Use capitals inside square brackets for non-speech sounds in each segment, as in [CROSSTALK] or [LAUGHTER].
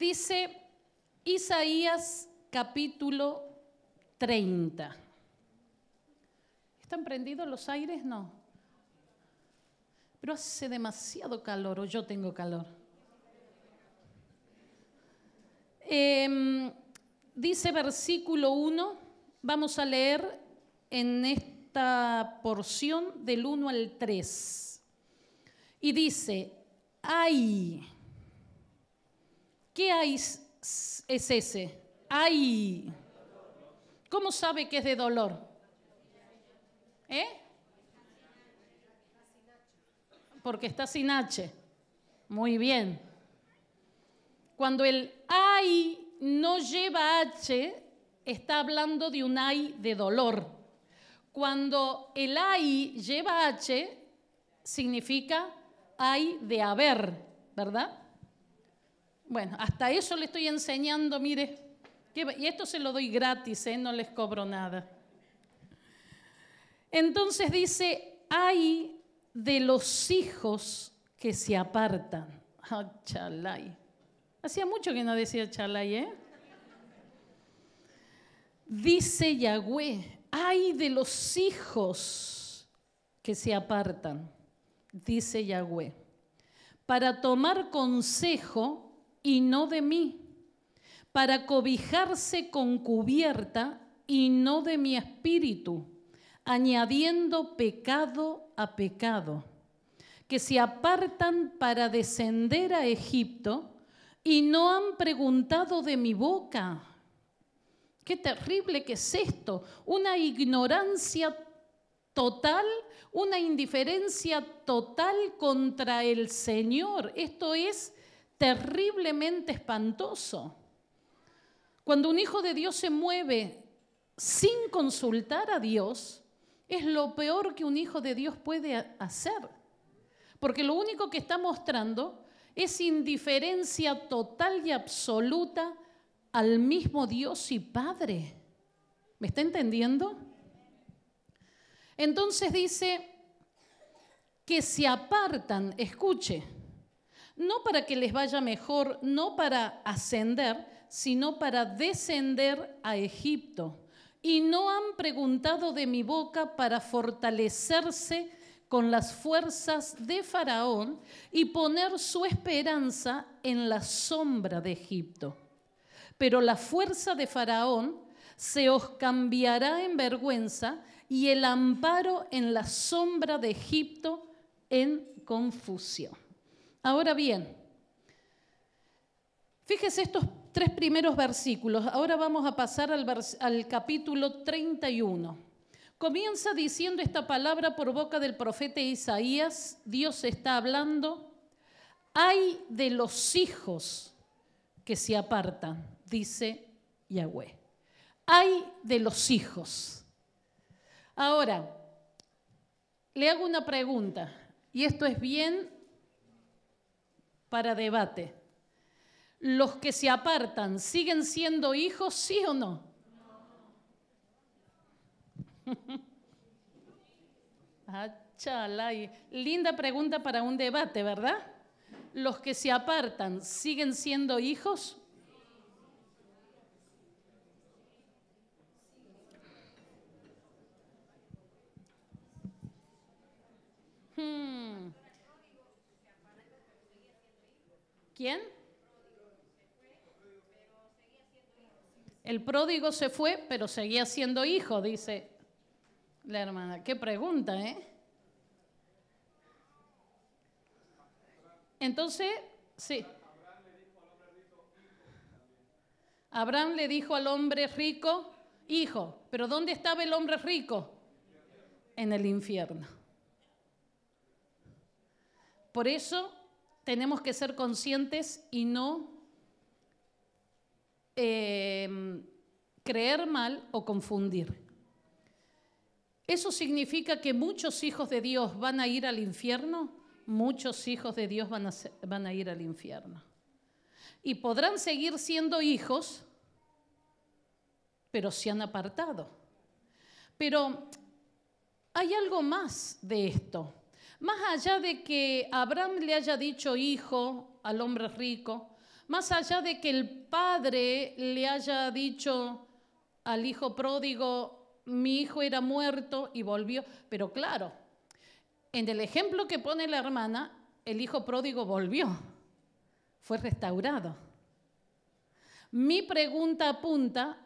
Dice Isaías capítulo 30. ¿Están prendidos los aires? No. Pero hace demasiado calor o yo tengo calor. Em, dice versículo 1, vamos a leer en esta porción del 1 al 3. Y dice, ay, ¿Qué hay es ese? Hay. ¿Cómo sabe que es de dolor? ¿Eh? Porque está sin H. Muy bien. Cuando el hay no lleva H, está hablando de un ay de dolor. Cuando el hay lleva H, significa hay de haber, ¿verdad? Bueno, hasta eso le estoy enseñando, mire. Y esto se lo doy gratis, ¿eh? no les cobro nada. Entonces dice, hay de los hijos que se apartan. [LAUGHS] Ah, Hacía mucho que no decía chalay, ¿eh? Dice Yahweh, hay de los hijos que se apartan, dice Yahweh, para tomar consejo y no de mí, para cobijarse con cubierta y no de mi espíritu, añadiendo pecado a pecado, que se apartan para descender a Egipto y no han preguntado de mi boca. Qué terrible que es esto, una ignorancia total, una indiferencia total contra el Señor. Esto es terriblemente espantoso. Cuando un hijo de Dios se mueve sin consultar a Dios, es lo peor que un hijo de Dios puede hacer. Porque lo único que está mostrando es indiferencia total y absoluta al mismo Dios y Padre. ¿Me está entendiendo? Entonces dice que se apartan, escuche, no para que les vaya mejor, no para ascender, sino para descender a Egipto. Y no han preguntado de mi boca para fortalecerse con las fuerzas de Faraón y poner su esperanza en la sombra de Egipto. Pero la fuerza de Faraón se os cambiará en vergüenza y el amparo en la sombra de Egipto en confusión. Ahora bien, fíjese estos tres primeros versículos. Ahora vamos a pasar al, capítulo 31. Comienza diciendo esta palabra por boca del profeta Isaías, Dios está hablando, hay de los hijos que se apartan, dice Yahweh. Hay de los hijos. Ahora, le hago una pregunta, y esto es bien para debate. ¿Los que se apartan siguen siendo hijos, sí o no? [LAUGHS] Ah, Linda pregunta para un debate, ¿verdad? ¿Los que se apartan siguen siendo hijos? ¿Quién? El pródigo se fue, pero seguía siendo hijo, dice la hermana. Qué pregunta, ¿eh? Entonces, sí. Abraham le dijo al hombre rico, hijo, pero ¿dónde estaba el hombre rico? En el infierno. Por eso tenemos que ser conscientes y no em, creer mal o confundir. ¿Eso significa que muchos hijos de Dios van a ir al infierno? Muchos hijos de Dios van a, van a ir al infierno. Y podrán seguir siendo hijos, pero se han apartado. Pero hay algo más de esto. Más allá de que Abraham le haya dicho hijo al hombre rico, más allá de que el padre le haya dicho al hijo pródigo, mi hijo era muerto y volvió, pero claro, en el ejemplo que pone la hermana, el hijo pródigo volvió, fue restaurado. Mi pregunta apunta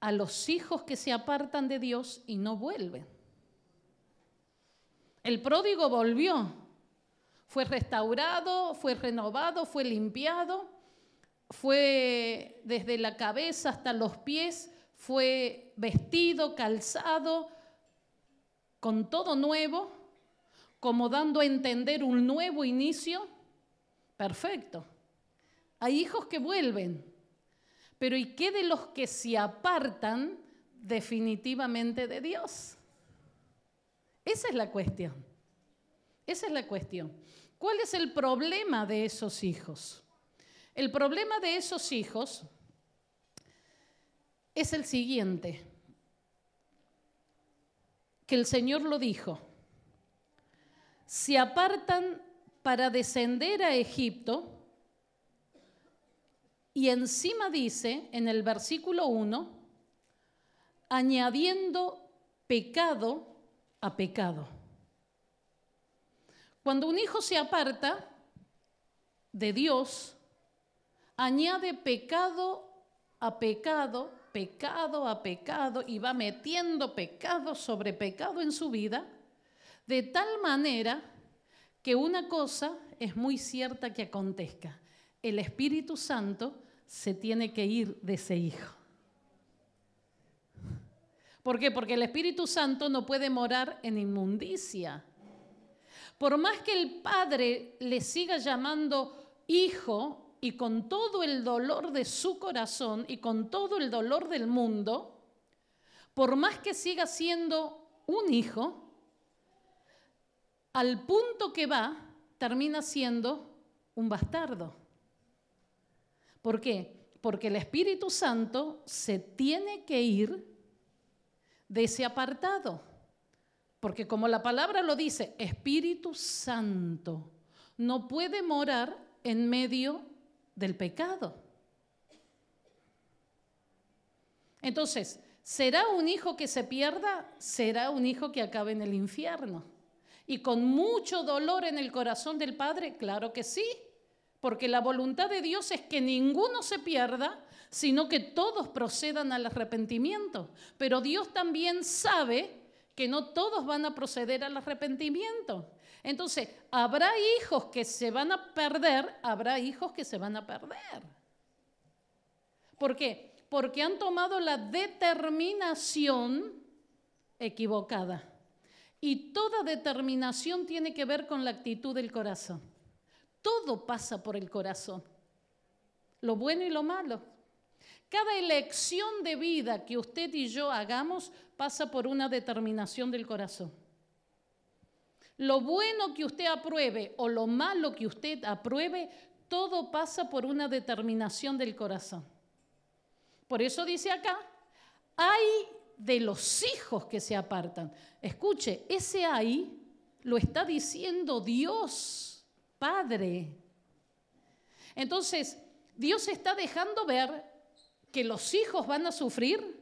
a los hijos que se apartan de Dios y no vuelven. El pródigo volvió, fue restaurado, fue renovado, fue limpiado, fue desde la cabeza hasta los pies, fue vestido, calzado, con todo nuevo, como dando a entender un nuevo inicio. Perfecto. Hay hijos que vuelven, pero ¿y qué de los que se apartan definitivamente de Dios? Esa es la cuestión. Esa es la cuestión. ¿Cuál es el problema de esos hijos? El problema de esos hijos es el siguiente, que el Señor lo dijo, se apartan para descender a Egipto y encima dice en el versículo 1, añadiendo pecado a pecado. Cuando un hijo se aparta de Dios, añade pecado a pecado, pecado a pecado, y va metiendo pecado sobre pecado en su vida, de tal manera que una cosa es muy cierta que acontezca. El Espíritu Santo se tiene que ir de ese hijo. ¿Por qué? Porque el Espíritu Santo no puede morar en inmundicia. Por más que el Padre le siga llamando hijo y con todo el dolor de su corazón y con todo el dolor del mundo, por más que siga siendo un hijo, al punto que va, termina siendo un bastardo. ¿Por qué? Porque el Espíritu Santo se tiene que ir de ese apartado. Porque como la palabra lo dice, Espíritu Santo no puede morar en medio del pecado. Entonces, ¿será un hijo que se pierda? Será un hijo que acabe en el infierno. Y con mucho dolor en el corazón del Padre, claro que sí, porque la voluntad de Dios es que ninguno se pierda, sino que todos procedan al arrepentimiento. Pero Dios también sabe que no todos van a proceder al arrepentimiento. Entonces, habrá hijos que se van a perder, habrá hijos que se van a perder. ¿Por qué? Porque han tomado la determinación equivocada. Y toda determinación tiene que ver con la actitud del corazón. Todo pasa por el corazón, lo bueno y lo malo. Cada elección de vida que usted y yo hagamos pasa por una determinación del corazón. Lo bueno que usted apruebe o lo malo que usted apruebe, todo pasa por una determinación del corazón. Por eso dice acá, hay de los hijos que se apartan. Escuche, ese hay lo está diciendo Dios. Padre. Entonces, Dios está dejando ver que los hijos van a sufrir.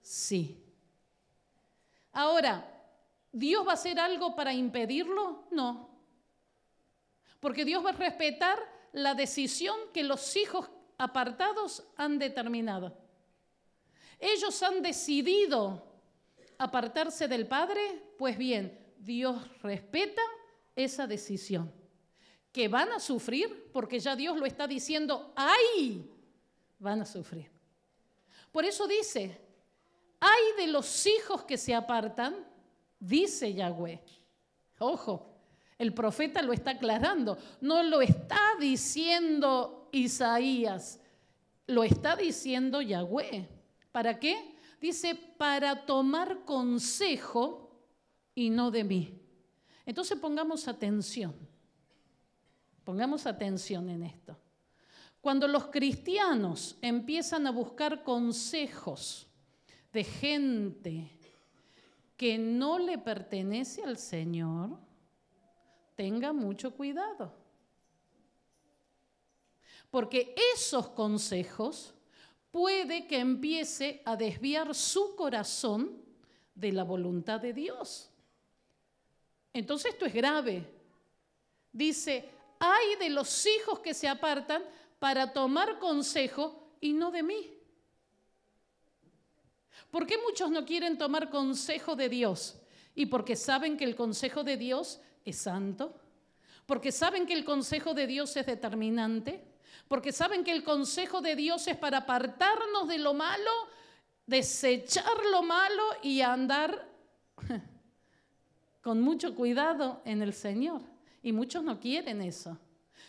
Sí. Ahora, ¿Dios va a hacer algo para impedirlo? No. Porque Dios va a respetar la decisión que los hijos apartados han determinado. Ellos han decidido apartarse del Padre, pues bien, Dios respeta esa decisión que van a sufrir, porque ya Dios lo está diciendo, ¡ay! Van a sufrir. Por eso dice, ¡ay de los hijos que se apartan! Dice Yahweh. Ojo, el profeta lo está aclarando, no lo está diciendo Isaías, lo está diciendo Yahweh. ¿Para qué? Dice, para tomar consejo y no de mí. Entonces pongamos atención. Pongamos atención en esto. Cuando los cristianos empiezan a buscar consejos de gente que no le pertenece al Señor, tenga mucho cuidado. Porque esos consejos puede que empiece a desviar su corazón de la voluntad de Dios. Entonces esto es grave. Dice, hay de los hijos que se apartan para tomar consejo y no de mí. ¿Por qué muchos no quieren tomar consejo de Dios? Y porque saben que el consejo de Dios es santo, porque saben que el consejo de Dios es determinante, porque saben que el consejo de Dios es para apartarnos de lo malo, desechar lo malo y andar [LAUGHS] con mucho cuidado en el Señor. Y muchos no quieren eso.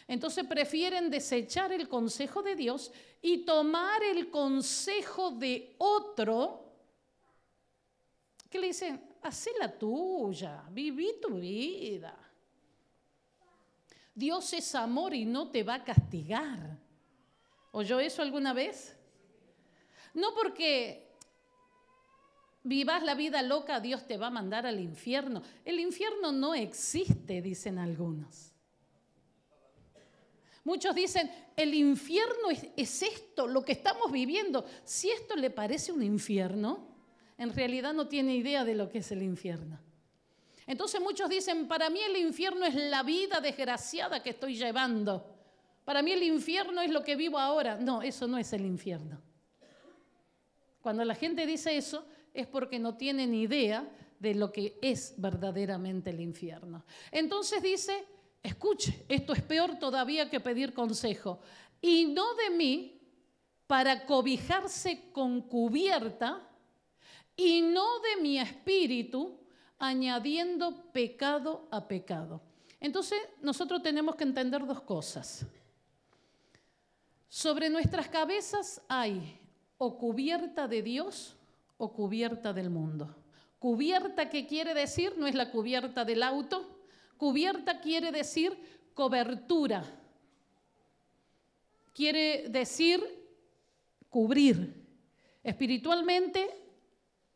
Entonces prefieren desechar el consejo de Dios y tomar el consejo de otro que le dicen, haz la tuya, viví tu vida. Dios es amor y no te va a castigar. ¿Oyó eso alguna vez? No porque vivas la vida loca, Dios te va a mandar al infierno. El infierno no existe, dicen algunos. Muchos dicen, el infierno es, es, esto, lo que estamos viviendo. Si esto le parece un infierno, en realidad no tiene idea de lo que es el infierno. Entonces muchos dicen, para mí el infierno es la vida desgraciada que estoy llevando. Para mí el infierno es lo que vivo ahora. No, eso no es el infierno. Cuando la gente dice eso, es porque no tienen idea de lo que es verdaderamente el infierno. Entonces dice, escuche, esto es peor todavía que pedir consejo, y no de mí para cobijarse con cubierta, y no de mi espíritu, añadiendo pecado a pecado. Entonces, nosotros tenemos que entender dos cosas. Sobre nuestras cabezas hay o cubierta de Dios o cubierta del mundo. Cubierta que quiere decir, no es la cubierta del auto, cubierta quiere decir cobertura, quiere decir cubrir. Espiritualmente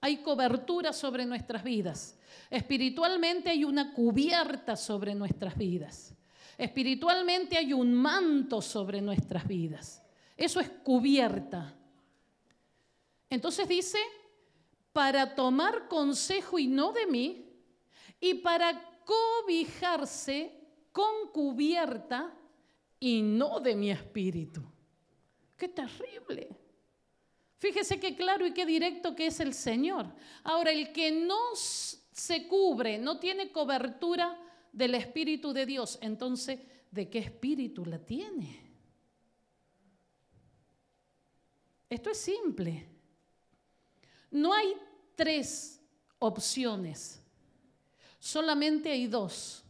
hay cobertura sobre nuestras vidas. Espiritualmente hay una cubierta sobre nuestras vidas. Espiritualmente hay un manto sobre nuestras vidas. Eso es cubierta. Entonces dice para tomar consejo y no de mí, y para cobijarse con cubierta y no de mi espíritu. ¡Qué terrible! Fíjese qué claro y qué directo que es el Señor. Ahora, el que no se cubre, no tiene cobertura del Espíritu de Dios, entonces, ¿de qué espíritu la tiene? Esto es simple. No hay tres opciones. Solamente hay dos.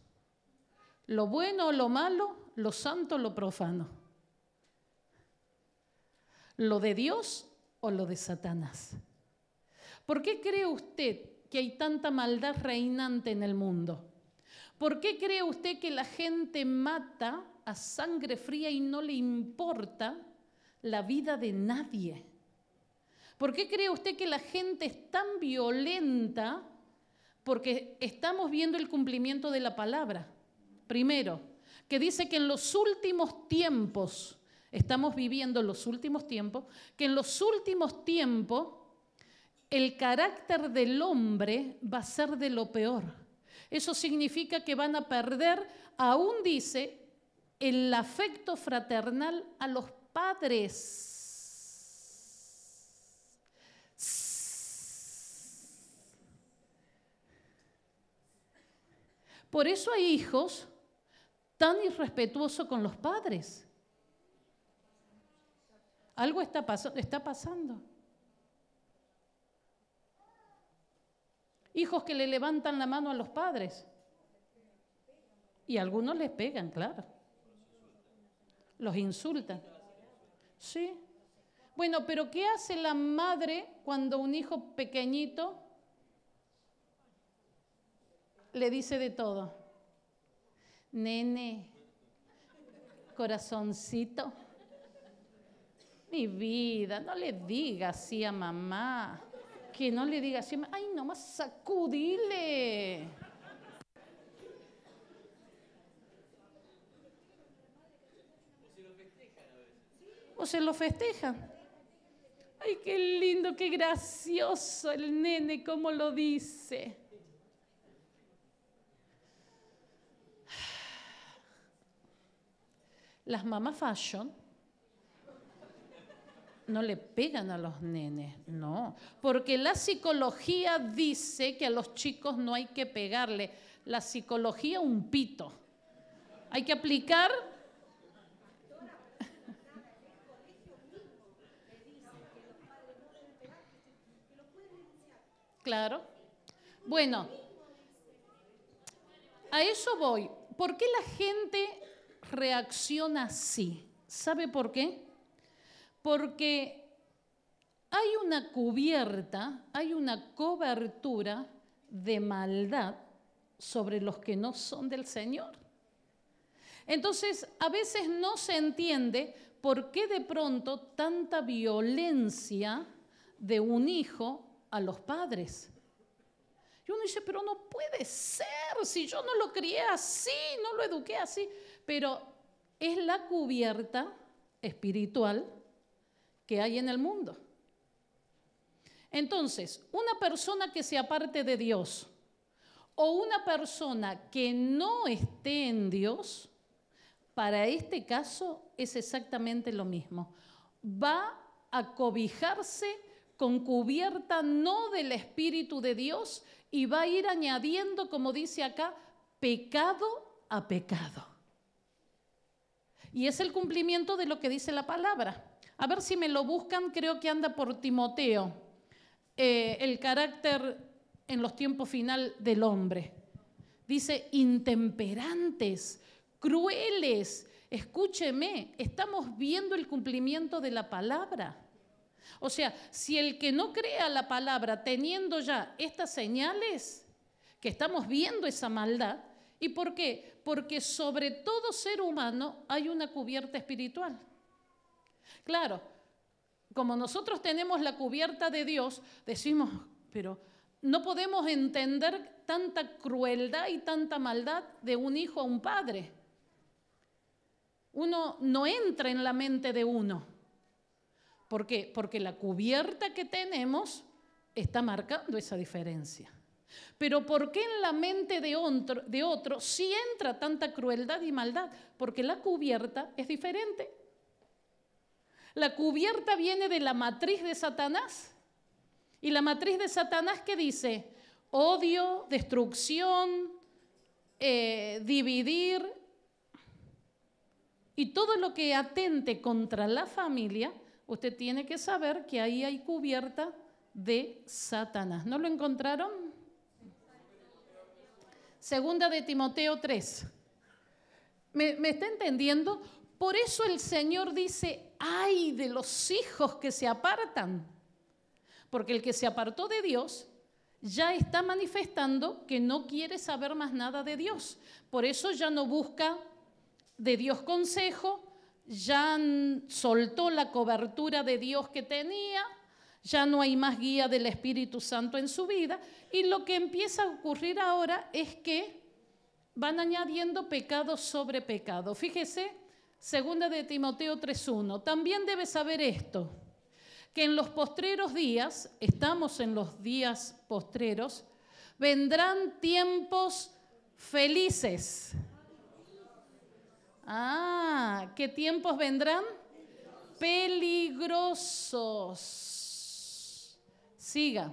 Lo bueno o lo malo, lo santo o lo profano. Lo de Dios o lo de Satanás. ¿Por qué cree usted que hay tanta maldad reinante en el mundo? ¿Por qué cree usted que la gente mata a sangre fría y no le importa la vida de nadie? ¿Por qué cree usted que la gente es tan violenta? Porque estamos viendo el cumplimiento de la palabra. Primero, que dice que en los últimos tiempos, estamos viviendo los últimos tiempos, que en los últimos tiempos el carácter del hombre va a ser de lo peor. Eso significa que van a perder, aún dice, el afecto fraternal a los padres Por eso hay hijos tan irrespetuosos con los padres. Algo está, está pasando. Hijos que le levantan la mano a los padres. Y algunos les pegan, claro. Los insultan. Sí. Bueno, pero ¿qué hace la madre cuando un hijo pequeñito le dice de todo. Nene, corazoncito, mi vida, no le diga así a mamá. Que no le diga así, ay, nomás sacudile. o se lo festeja. Ay, qué lindo, qué gracioso el nene, cómo lo dice. Las mamás fashion no le pegan a los nenes, no, porque la psicología dice que a los chicos no hay que pegarle, la psicología un pito. Hay que aplicar Claro. Bueno, a eso voy. ¿Por qué la gente reacciona así. ¿Sabe por qué? Porque hay una cubierta, hay una cobertura de maldad sobre los que no son del Señor. Entonces, a veces no se entiende por qué de pronto tanta violencia de un hijo a los padres. Y uno dice, pero no puede ser, si yo no lo crié así, no lo eduqué así pero es la cubierta espiritual que hay en el mundo. Entonces, una persona que se aparte de Dios o una persona que no esté en Dios, para este caso es exactamente lo mismo. Va a cobijarse con cubierta no del Espíritu de Dios y va a ir añadiendo, como dice acá, pecado a pecado. Y es el cumplimiento de lo que dice la palabra. A ver si me lo buscan, creo que anda por Timoteo, eh, el carácter en los tiempos final del hombre. Dice, intemperantes, crueles. Escúcheme, estamos viendo el cumplimiento de la palabra. O sea, si el que no crea la palabra teniendo ya estas señales, que estamos viendo esa maldad, ¿y por qué? porque sobre todo ser humano hay una cubierta espiritual. Claro, como nosotros tenemos la cubierta de Dios, decimos, pero no podemos entender tanta crueldad y tanta maldad de un hijo a un padre. Uno no entra en la mente de uno. ¿Por qué? Porque la cubierta que tenemos está marcando esa diferencia. Pero ¿por qué en la mente de otro, Si sí entra tanta crueldad y maldad? Porque la cubierta es diferente. La cubierta viene de la matriz de Satanás. Y la matriz de Satanás que dice odio, destrucción, eh, dividir y todo lo que atente contra la familia, usted tiene que saber que ahí hay cubierta de Satanás. ¿No lo encontraron? Segunda de Timoteo 3. ¿Me, ¿Me, está entendiendo? Por eso el Señor dice, ay de los hijos que se apartan. Porque el que se apartó de Dios ya está manifestando que no quiere saber más nada de Dios. Por eso ya no busca de Dios consejo, ya soltó la cobertura de Dios que tenía, ya no hay más guía del Espíritu Santo en su vida y lo que empieza a ocurrir ahora es que van añadiendo pecado sobre pecado. Fíjese, segunda de Timoteo 3:1, también debe saber esto, que en los postreros días, estamos en los días postreros, vendrán tiempos felices. Ah, ¿qué tiempos vendrán? Peligrosos. Siga.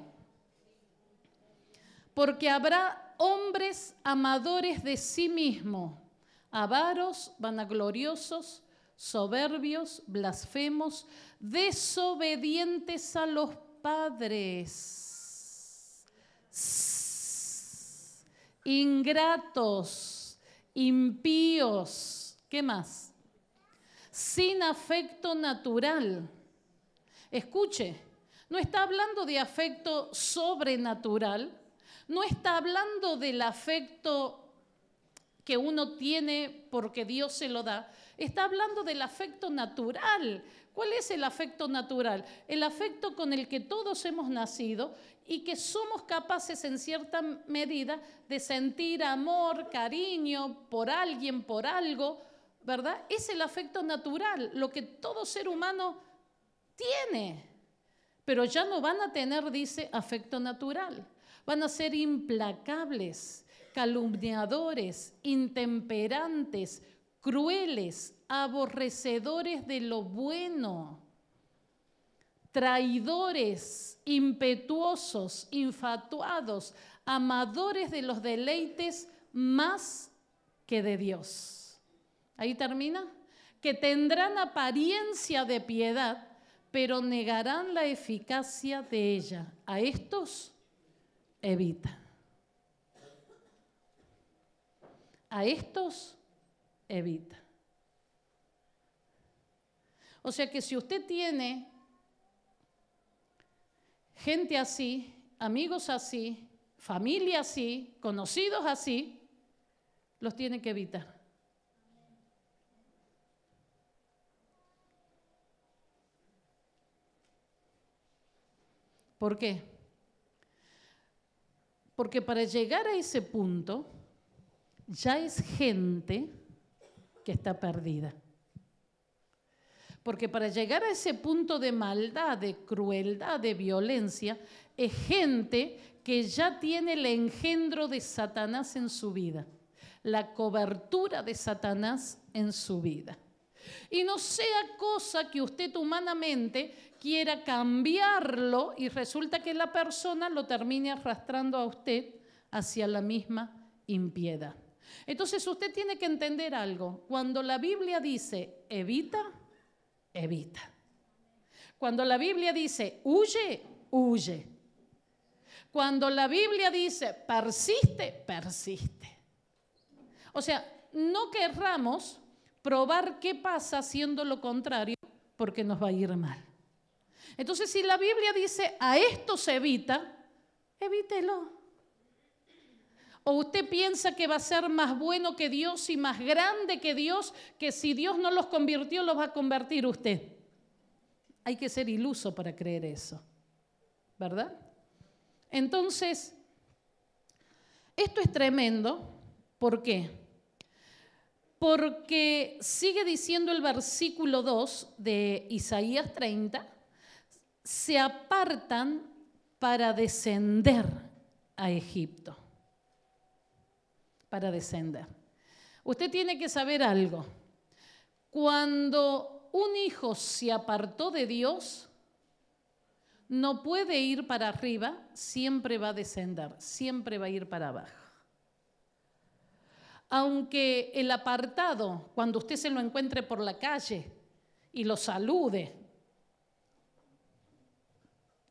Porque habrá hombres amadores de sí mismo, avaros, vanagloriosos, soberbios, blasfemos, desobedientes a los padres, ingratos, impíos, ¿qué más? Sin afecto natural. Escuche, no está hablando de afecto sobrenatural, no está hablando del afecto que uno tiene porque Dios se lo da, está hablando del afecto natural. ¿Cuál es el afecto natural? El afecto con el que todos hemos nacido y que somos capaces en cierta medida de sentir amor, cariño por alguien, por algo, ¿verdad? Es el afecto natural, lo que todo ser humano tiene pero ya no van a tener, dice, afecto natural. Van a ser implacables, calumniadores, intemperantes, crueles, aborrecedores de lo bueno, traidores, impetuosos, infatuados, amadores de los deleites más que de Dios. Ahí termina. Que tendrán apariencia de piedad, pero negarán la eficacia de ella. A estos evita. A estos evita. O sea que si usted tiene gente así, amigos así, familia así, conocidos así, los tiene que evitar. ¿Por qué? Porque para llegar a ese punto ya es gente que está perdida. Porque para llegar a ese punto de maldad, de crueldad, de violencia, es gente que ya tiene el engendro de Satanás en su vida, la cobertura de Satanás en su vida. Y no sea cosa que usted humanamente quiera cambiarlo y resulta que la persona lo termine arrastrando a usted hacia la misma impiedad. Entonces usted tiene que entender algo. Cuando la Biblia dice evita, evita. Cuando la Biblia dice huye, huye. Cuando la Biblia dice persiste, persiste. O sea, no querramos probar qué pasa haciendo lo contrario porque nos va a ir mal. Entonces, si la Biblia dice a esto se evita, evítelo. ¿O usted piensa que va a ser más bueno que Dios y más grande que Dios, que si Dios no los convirtió, los va a convertir usted? Hay que ser iluso para creer eso, ¿verdad? Entonces, esto es tremendo. ¿Por qué? Porque sigue diciendo el versículo 2 de Isaías 30, se apartan para descender a Egipto. Para descender. Usted tiene que saber algo. Cuando un hijo se apartó de Dios, no puede ir para arriba, siempre va a descender, siempre va a ir para abajo. Aunque el apartado, cuando usted se lo encuentre por la calle y lo salude,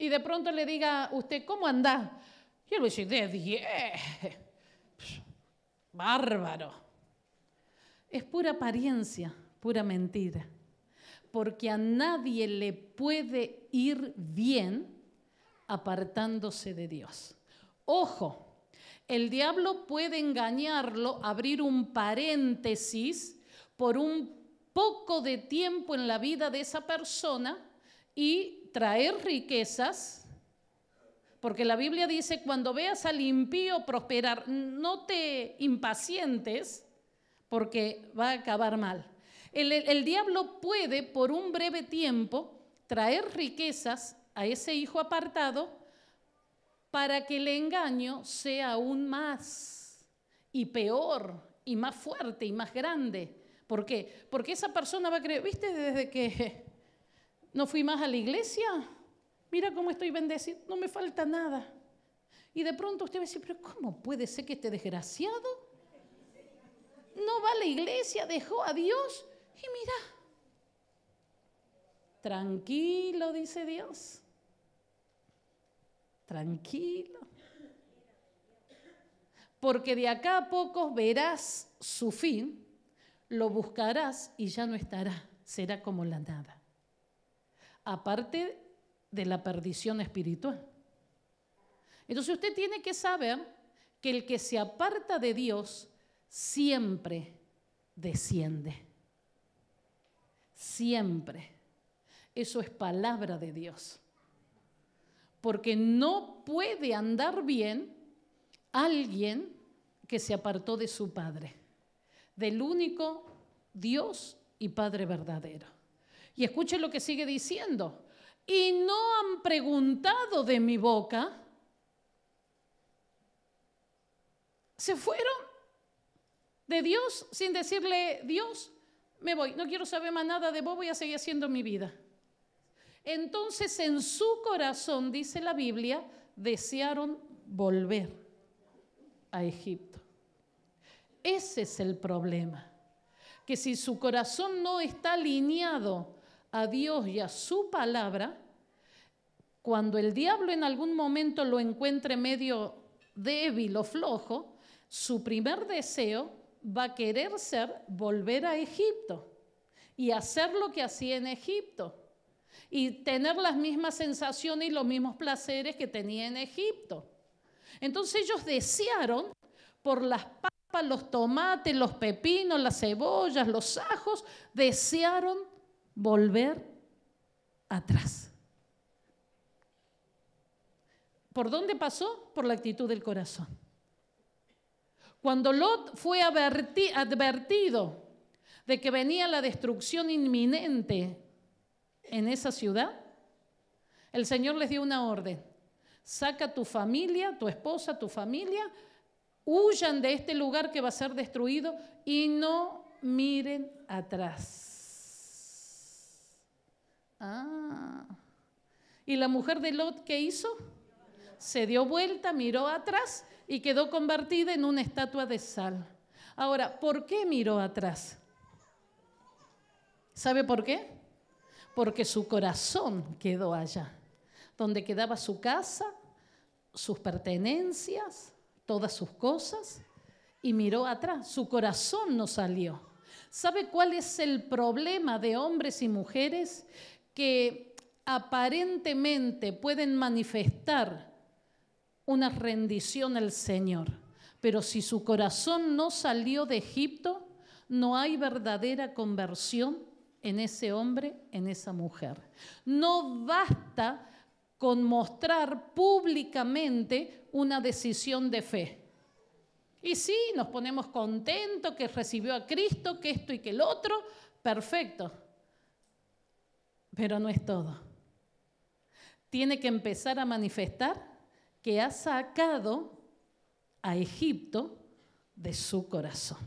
y de pronto le diga a usted, ¿cómo anda? Yo le voy a decir, de Bárbaro. Es pura apariencia, pura mentira. Porque a nadie le puede ir bien apartándose de Dios. Ojo, el diablo puede engañarlo, abrir un paréntesis por un poco de tiempo en la vida de esa persona y traer riquezas, porque la Biblia dice, cuando veas al impío prosperar, no te impacientes, porque va a acabar mal. El, diablo puede por un breve tiempo traer riquezas a ese hijo apartado para que el engaño sea aún más y peor y más fuerte y más grande. ¿Por qué? Porque esa persona va a creer, viste, desde que no fui más a la iglesia. Mira cómo estoy bendecido, no me falta nada. Y de pronto usted me a pero ¿cómo puede ser que este desgraciado no va a la iglesia, dejó a Dios? Y mira, tranquilo, dice Dios, tranquilo. Porque de acá a pocos verás su fin, lo buscarás y ya no estará, será como la nada aparte de la perdición espiritual. Entonces usted tiene que saber que el que se aparta de Dios siempre desciende. Siempre. Eso es palabra de Dios. Porque no puede andar bien alguien que se apartó de su Padre, del único Dios y Padre verdadero. Y escuche lo que sigue diciendo. Y no han preguntado de mi boca. Se fueron de Dios sin decirle, Dios, me voy, no quiero saber más nada de vos, voy a seguir haciendo mi vida. Entonces en su corazón, dice la Biblia, desearon volver a Egipto. Ese es el problema, que si su corazón no está alineado a Dios y a su palabra, cuando el diablo en algún momento lo encuentre medio débil o flojo, su primer deseo va a querer ser volver a Egipto y hacer lo que hacía en Egipto y tener las mismas sensaciones y los mismos placeres que tenía en Egipto. Entonces ellos desearon por las papas, los tomates, los pepinos, las cebollas, los ajos, desearon volver atrás. ¿Por dónde pasó? Por la actitud del corazón. Cuando Lot fue advertido de que venía la destrucción inminente en esa ciudad, el Señor les dio una orden. Saca tu familia, tu esposa, tu familia, huyan de este lugar que va a ser destruido y no miren atrás. Ah. ¿Y la mujer de Lot qué hizo? Se dio vuelta, miró atrás y quedó convertida en una estatua de sal. Ahora, ¿por qué miró atrás? ¿Sabe por qué? Porque su corazón quedó allá, donde quedaba su casa, sus pertenencias, todas sus cosas, y miró atrás. Su corazón no salió. ¿Sabe cuál es el problema de hombres y mujeres que aparentemente pueden manifestar una rendición al Señor, pero si su corazón no salió de Egipto, no hay verdadera conversión en ese hombre, en esa mujer. No basta con mostrar públicamente una decisión de fe. Y sí, nos ponemos contentos que recibió a Cristo, que esto y que el otro, perfecto pero no es todo. Tiene que empezar a manifestar que ha sacado a Egipto de su corazón.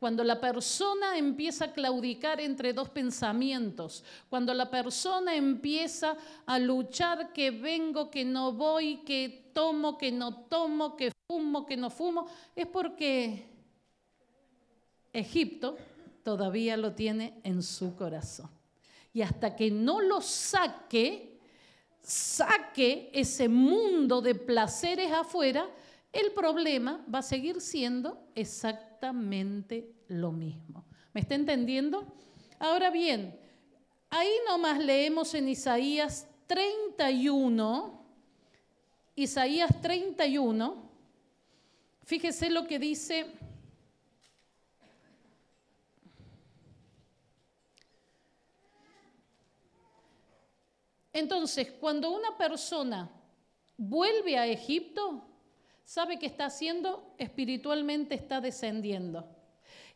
Cuando la persona empieza a claudicar entre dos pensamientos, cuando la persona empieza a luchar que vengo, que no voy, que tomo, que no tomo, que fumo, que no fumo, es porque Egipto todavía lo tiene en su corazón y hasta que no lo saque, saque ese mundo de placeres afuera, el problema va a seguir siendo exactamente lo mismo. ¿Me está entendiendo? Ahora bien, ahí nomás leemos en Isaías 31, Isaías 31, fíjese lo que dice Entonces, cuando una persona vuelve a Egipto, sabe que está haciendo, espiritualmente está descendiendo.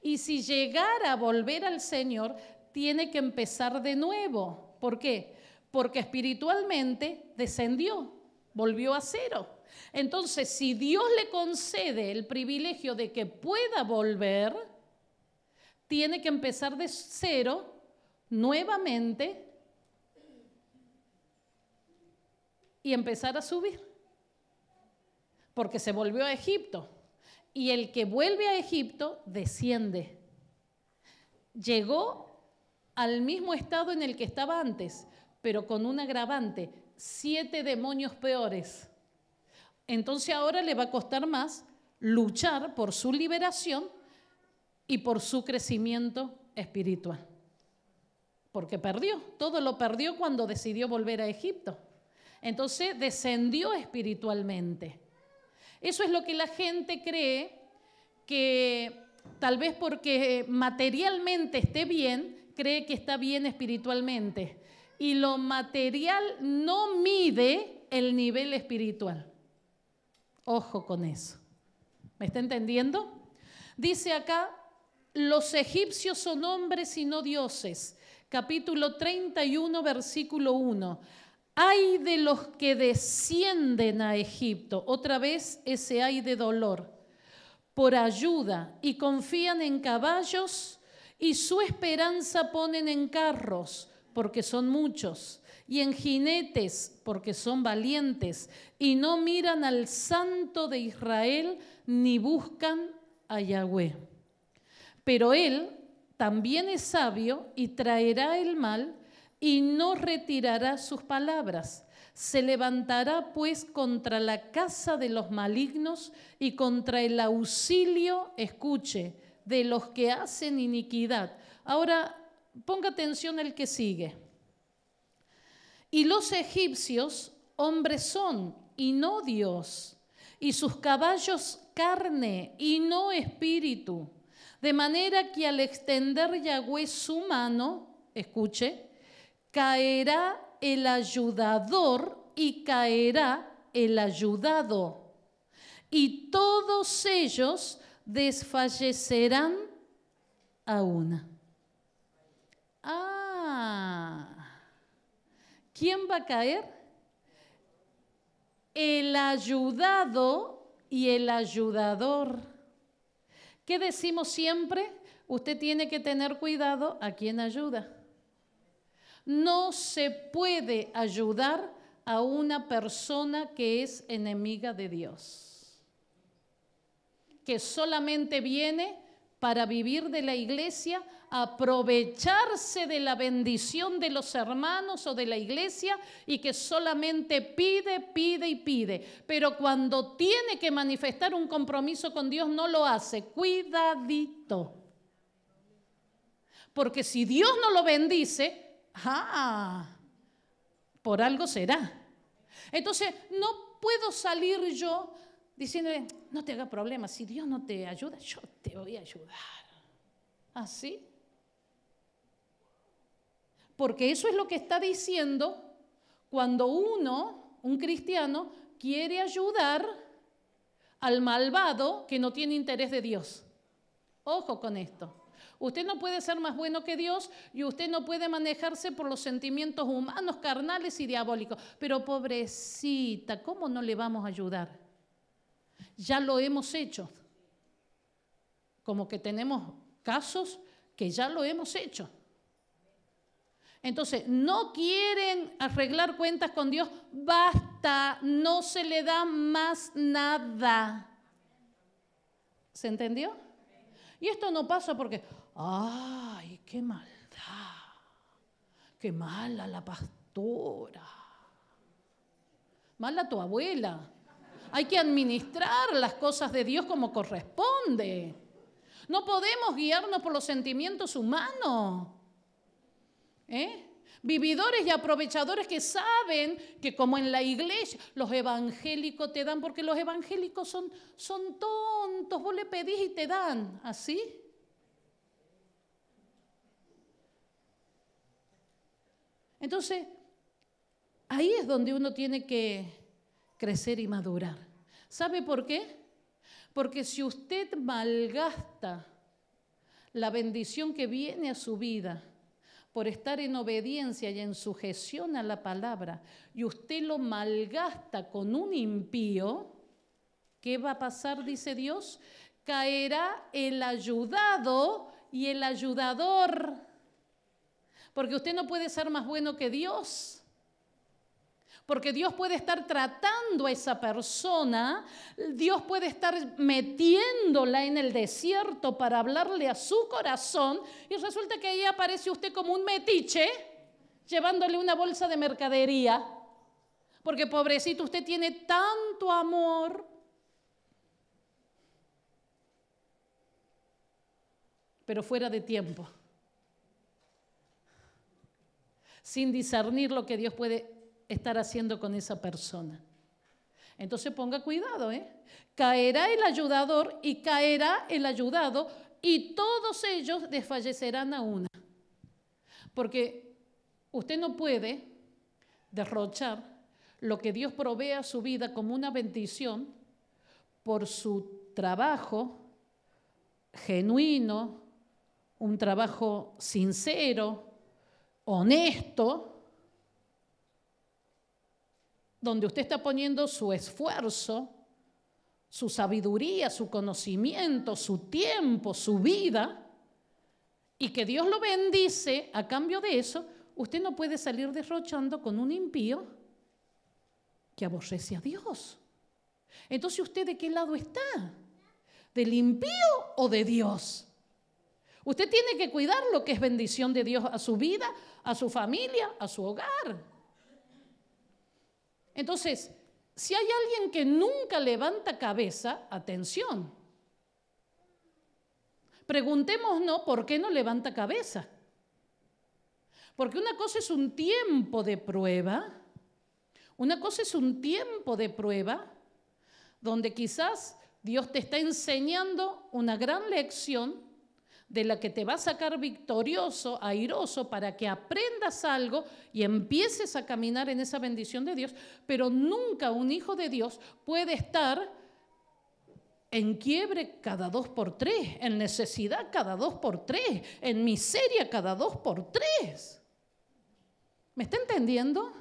Y si llegara a volver al Señor, tiene que empezar de nuevo. ¿Por qué? Porque espiritualmente descendió, volvió a cero. Entonces, si Dios le concede el privilegio de que pueda volver, tiene que empezar de cero nuevamente y empezar a subir, porque se volvió a Egipto. Y el que vuelve a Egipto desciende. Llegó al mismo estado en el que estaba antes, pero con un agravante, siete demonios peores. Entonces ahora le va a costar más luchar por su liberación y por su crecimiento espiritual. Porque perdió, todo lo perdió cuando decidió volver a Egipto. Entonces descendió espiritualmente. Eso es lo que la gente cree que tal vez porque materialmente esté bien, cree que está bien espiritualmente. Y lo material no mide el nivel espiritual. Ojo con eso. ¿Me está entendiendo? Dice acá, los egipcios son hombres y no dioses. Capítulo 31, versículo 1. Ay de los que descienden a Egipto, otra vez ese ay de dolor, por ayuda y confían en caballos y su esperanza ponen en carros, porque son muchos, y en jinetes, porque son valientes, y no miran al santo de Israel ni buscan a Yahweh. Pero él también es sabio y traerá el mal y no retirará sus palabras. Se levantará pues contra la casa de los malignos y contra el auxilio, escuche, de los que hacen iniquidad. Ahora, ponga atención el que sigue. Y los egipcios hombres son y no Dios, y sus caballos carne y no espíritu. De manera que al extender Yahweh su mano, escuche, caerá el ayudador y caerá el ayudado. Y todos ellos desfallecerán a una. Ah. ¿quién va a caer? El ayudado y el ayudador. ¿Qué decimos siempre? Usted tiene que tener cuidado a quien ayuda. No se puede ayudar a una persona que es enemiga de Dios, que solamente viene para vivir de la iglesia, aprovecharse de la bendición de los hermanos o de la iglesia y que solamente pide, pide y pide. Pero cuando tiene que manifestar un compromiso con Dios no lo hace. Cuidadito. Porque si Dios no lo bendice, Ah, por algo será. Entonces, no puedo salir yo diciéndole, no te haga problema, si Dios no te ayuda, yo te voy a ayudar. ¿Así? Porque eso es lo que está diciendo cuando uno, un cristiano, quiere ayudar al malvado que no tiene interés de Dios. Ojo con esto. Usted no puede ser más bueno que Dios y usted no puede manejarse por los sentimientos humanos, carnales y diabólicos. Pero pobrecita, ¿cómo no le vamos a ayudar? Ya lo hemos hecho. Como que tenemos casos que ya lo hemos hecho. Entonces, no quieren arreglar cuentas con Dios, basta, no se le da más nada. ¿Se entendió? Y esto no pasa porque, ¡Ay, qué maldad! ¡Qué mala la pastora! Mala tu abuela. Hay que administrar las cosas de Dios como corresponde. No podemos guiarnos por los sentimientos humanos. ¿eh? Vividores y aprovechadores que saben que como en la iglesia los evangélicos te dan, porque los evangélicos son, son tontos, vos le pedís y te dan, así. Entonces, ahí es donde uno tiene que crecer y madurar. ¿Sabe por qué? Porque si usted malgasta la bendición que viene a su vida por estar en obediencia y en sujeción a la palabra, y usted lo malgasta con un impío, ¿qué va a pasar, dice Dios? Caerá el ayudado y el ayudador porque usted no puede ser más bueno que Dios. Porque Dios puede estar tratando a esa persona, Dios puede estar metiéndola en el desierto para hablarle a su corazón y resulta que ahí aparece usted como un metiche llevándole una bolsa de mercadería. Porque pobrecito, usted tiene tanto amor. Pero fuera de tiempo sin discernir lo que Dios puede estar haciendo con esa persona. Entonces ponga cuidado, ¿eh? Caerá el ayudador y caerá el ayudado y todos ellos desfallecerán a una. Porque usted no puede derrochar lo que Dios provee a su vida como una bendición por su trabajo genuino, un trabajo sincero, honesto, donde usted está poniendo su esfuerzo, su sabiduría, su conocimiento, su tiempo, su vida, y que Dios lo bendice a cambio de eso, usted no puede salir derrochando con un impío que aborrece a Dios. Entonces, ¿usted de qué lado está? ¿Del impío o de Dios? Usted tiene que cuidar lo que es bendición de Dios a su vida, a su familia, a su hogar. Entonces, si hay alguien que nunca levanta cabeza, atención. Preguntémonos por qué no levanta cabeza. Porque una cosa es un tiempo de prueba, una cosa es un tiempo de prueba donde quizás Dios te está enseñando una gran lección de la que te va a sacar victorioso, airoso, para que aprendas algo y empieces a caminar en esa bendición de Dios, pero nunca un hijo de Dios puede estar en quiebre cada dos por tres, en necesidad cada dos por tres, en miseria cada dos por tres. ¿Me está entendiendo?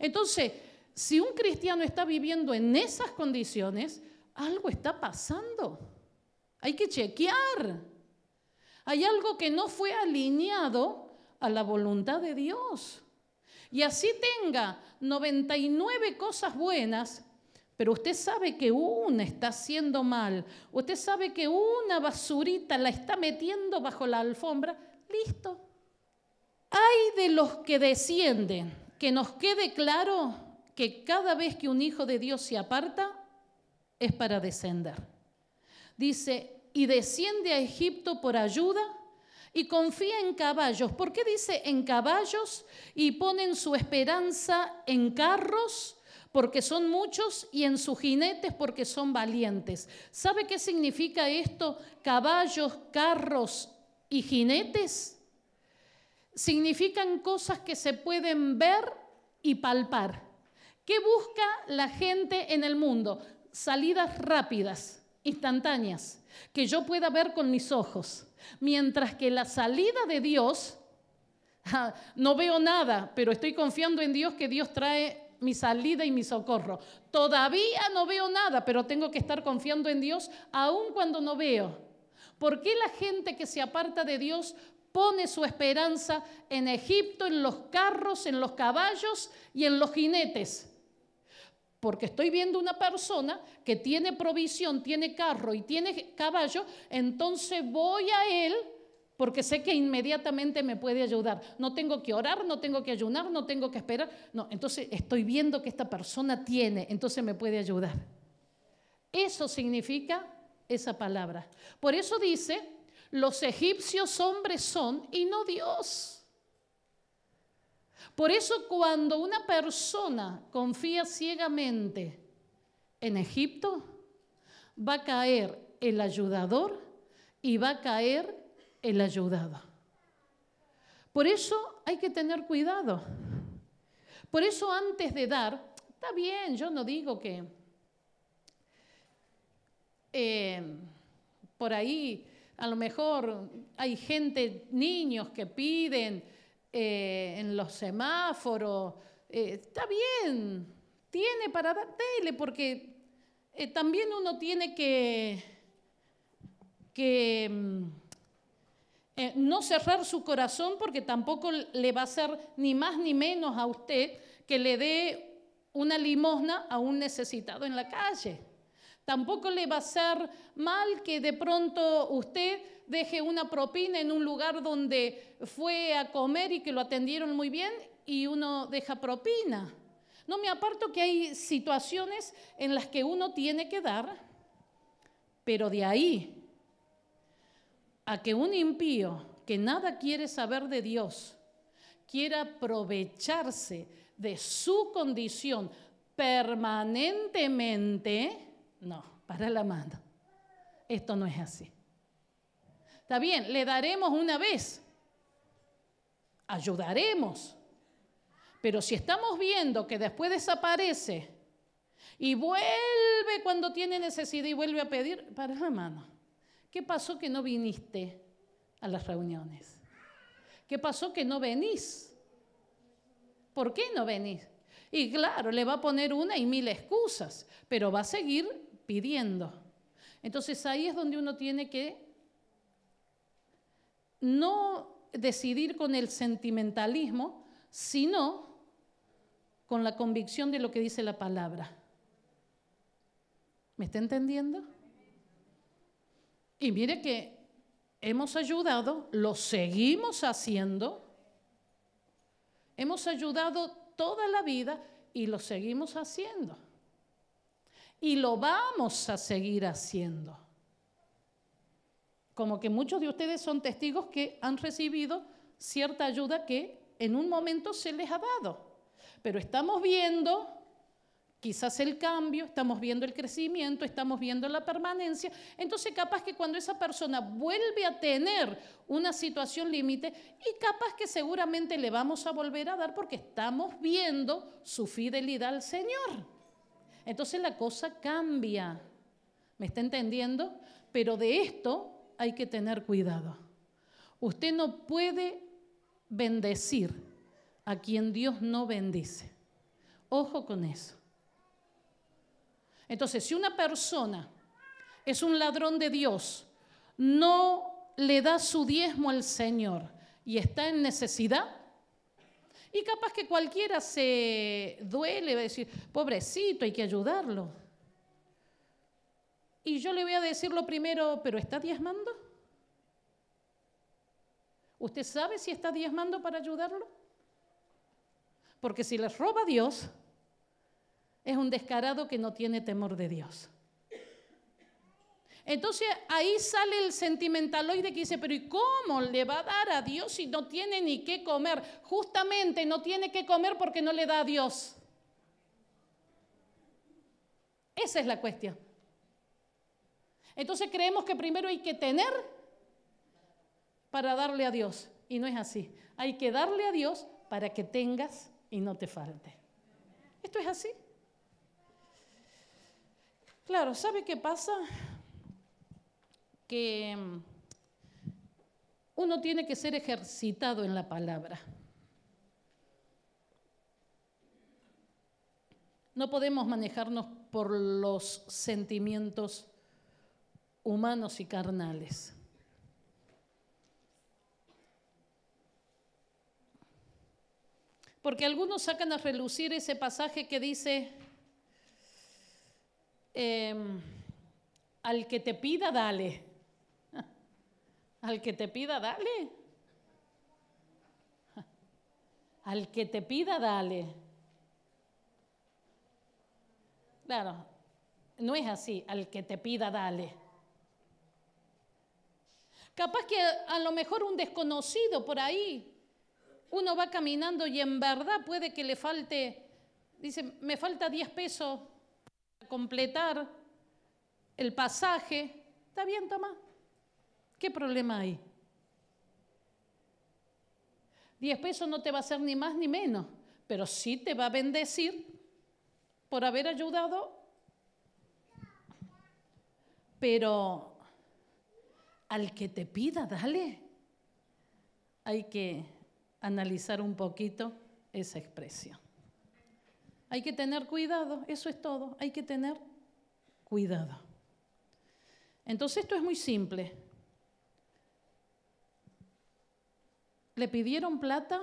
Entonces, si un cristiano está viviendo en esas condiciones, algo está pasando. Hay que chequear. Hay algo que no fue alineado a la voluntad de Dios. Y así tenga 99 cosas buenas, pero usted sabe que una está haciendo mal, usted sabe que una basurita la está metiendo bajo la alfombra, listo. Hay de los que descienden, que nos quede claro que cada vez que un hijo de Dios se aparta, es para descender. Dice, y desciende a Egipto por ayuda y confía en caballos. ¿Por qué dice en caballos y ponen su esperanza en carros? porque son muchos y en sus jinetes porque son valientes. ¿Sabe qué significa esto? Caballos, carros y jinetes significan cosas que se pueden ver y palpar. ¿Qué busca la gente en el mundo? Salidas rápidas instantáneas que yo pueda ver con mis ojos. Mientras que la salida de Dios, no veo nada, pero estoy confiando en Dios que Dios trae mi salida y mi socorro. Todavía no veo nada, pero tengo que estar confiando en Dios aun cuando no veo. ¿Por qué la gente que se aparta de Dios pone su esperanza en Egipto, en los carros, en los caballos y en los jinetes? porque estoy viendo una persona que tiene provisión, tiene carro y tiene caballo, entonces voy a él porque sé que inmediatamente me puede ayudar. No tengo que orar, no tengo que ayunar, no tengo que esperar. No, entonces estoy viendo que esta persona tiene, entonces me puede ayudar. Eso significa esa palabra. Por eso dice, los egipcios hombres son y no Dios. Por eso cuando una persona confía ciegamente en Egipto, va a caer el ayudador y va a caer el ayudado. Por eso hay que tener cuidado. Por eso antes de dar, está bien, yo no digo que eh, por ahí a lo mejor hay gente, niños que piden, eh, en los semáforos. Eh, está bien, tiene para dar tele, porque eh, también uno tiene que, que mm, no cerrar su corazón, porque tampoco le va a ser ni más ni menos a usted que le dé una limosna a un necesitado en la calle. Tampoco le va a ser mal que de pronto usted deje una propina en un lugar donde fue a comer y que lo atendieron muy bien y uno deja propina. No me aparto que hay situaciones en las que uno tiene que dar, pero de ahí a que un impío que nada quiere saber de Dios quiera aprovecharse de su condición permanentemente, no, para la mano. Esto no es así. Está bien, le daremos una vez, ayudaremos. Pero si estamos viendo que después desaparece y vuelve cuando tiene necesidad y vuelve a pedir, para la mano, ¿qué pasó que no viniste a las reuniones? ¿Qué pasó que no venís? ¿Por qué no venís? Y claro, le va a poner una y mil excusas, pero va a seguir pidiendo. Entonces ahí es donde uno tiene que no decidir con el sentimentalismo, sino con la convicción de lo que dice la palabra. ¿Me está entendiendo? Y mire que hemos ayudado, lo seguimos haciendo, hemos ayudado toda la vida y lo seguimos haciendo. Y lo vamos a seguir haciendo como que muchos de ustedes son testigos que han recibido cierta ayuda que en un momento se les ha dado. Pero estamos viendo quizás el cambio, estamos viendo el crecimiento, estamos viendo la permanencia. Entonces capaz que cuando esa persona vuelve a tener una situación límite y capaz que seguramente le vamos a volver a dar porque estamos viendo su fidelidad al Señor. Entonces la cosa cambia. ¿Me está entendiendo? Pero de esto hay que tener cuidado. Usted no puede bendecir a quien Dios no bendice. Ojo con eso. Entonces, si una persona es un ladrón de Dios, no le da su diezmo al Señor y está en necesidad, y capaz que cualquiera se duele, va a decir, pobrecito, hay que ayudarlo. Y yo le voy a decir lo primero, ¿pero está diezmando? ¿Usted sabe si está diezmando para ayudarlo? Porque si les roba a Dios, es un descarado que no tiene temor de Dios. Entonces ahí sale el sentimentaloide que dice, pero ¿y cómo le va a dar a Dios si no tiene ni qué comer? Justamente no tiene que comer porque no le da a Dios. Esa es la cuestión. Entonces creemos que primero hay que tener para darle a Dios. Y no es así. Hay que darle a Dios para que tengas y no te falte. Esto es así. Claro, ¿sabe qué pasa? Que mm, uno tiene que ser ejercitado en la palabra. No podemos manejarnos por los sentimientos humanos y carnales. Porque algunos sacan a relucir ese pasaje que dice, em, al que te pida, dale. [LAUGHS] Al que te pida, dale. [LAUGHS] Al que te pida, dale. Claro, no es así, al que te pida, dale. Capaz que a lo mejor un desconocido por ahí, uno va caminando y en verdad puede que le falte, dice, me falta 10 pesos para completar el pasaje. Está bien, toma. ¿Qué problema hay? 10 pesos no te va a hacer ni más ni menos, pero sí te va a bendecir por haber ayudado. Pero al que te pida, dale. Hay que analizar un poquito esa expresión. Hay que tener cuidado, eso es todo, hay que tener cuidado. Entonces esto es muy simple. Le pidieron plata,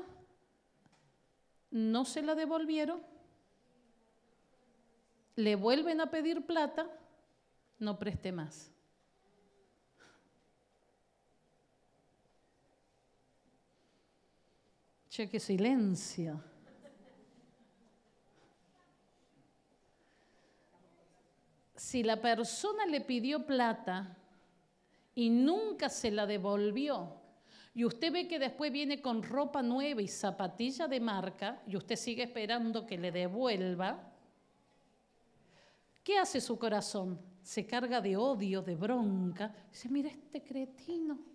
no se la devolvieron, le vuelven a pedir plata, no preste más. Che, silencio. Si la persona le pidió plata y nunca se la devolvió, y usted ve que después viene con ropa nueva y zapatilla de marca, y usted sigue esperando que le devuelva, ¿qué hace su corazón? Se carga de odio, de bronca. Dice, mira este cretino.